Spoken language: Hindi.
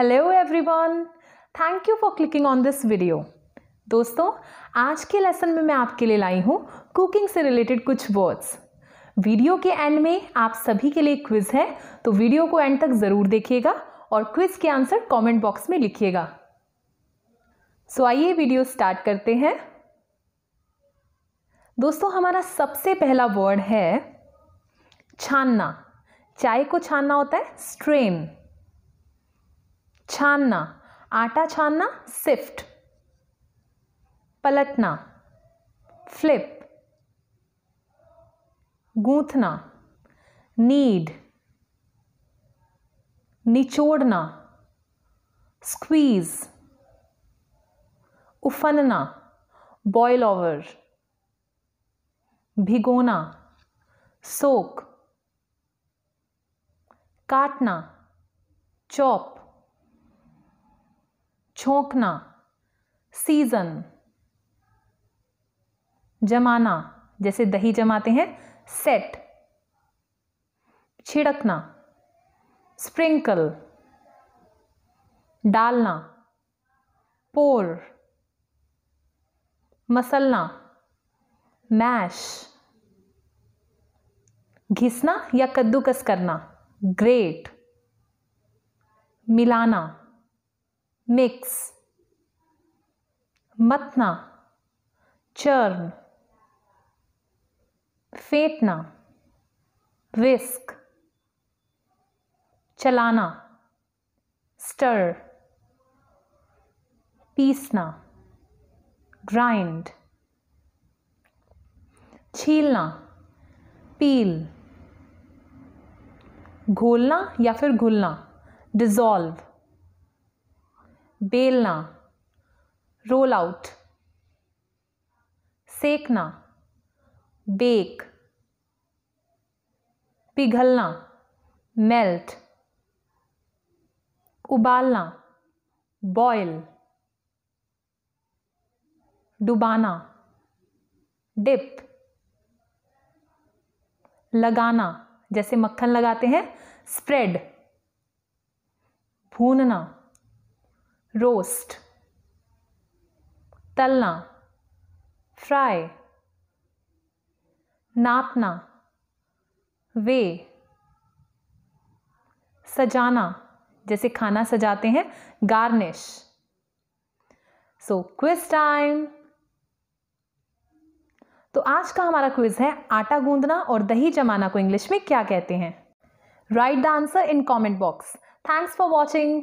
hello everyone thank you for clicking on this video दोस्तों आज के लेसन में मैं आपके लिए लाई हूँ कुकिंग से रिलेटेड कुछ वर्ड्स वीडियो के एंड में आप सभी के लिए क्विज है तो वीडियो को एंड तक ज़रूर देखिएगा और क्विज के आंसर कमेंट बॉक्स में लिखिएगा सो आइए वीडियो स्टार्ट करते हैं दोस्तों हमारा सबसे पहला वर्ड है छानना चाय को छानना होता है स्ट्रेन छानना आटा छानना सिफ्ट पलटना फ्लिप गूंथना नीड निचोड़ना स्क्वीज उफनना बॉयल ओवर भिगोना सोक काटना चॉप छोंकना सीजन जमाना जैसे दही जमाते हैं सेट छिड़कना स्प्रिंकल डालना पोर मसलना मैश घिसना या कद्दूकस करना ग्रेट मिलाना मिक्स मतना चर्न फेंटना विस्क चलाना स्टर पीसना ग्राइंड छीलना पील घोलना या फिर घुलना डिजॉल्व बेलना रोल आउट सेकना बेक पिघलना मेल्ट उबालना बॉयल डुबाना डिप लगाना जैसे मक्खन लगाते हैं स्प्रेड भूनना रोस्ट तलना फ्राई नापना वे सजाना जैसे खाना सजाते हैं गार्निश सो क्विज टाइम तो आज का हमारा क्विज है आटा गूंदना और दही जमाना को इंग्लिश में क्या कहते हैं write the answer in comment box thanks for watching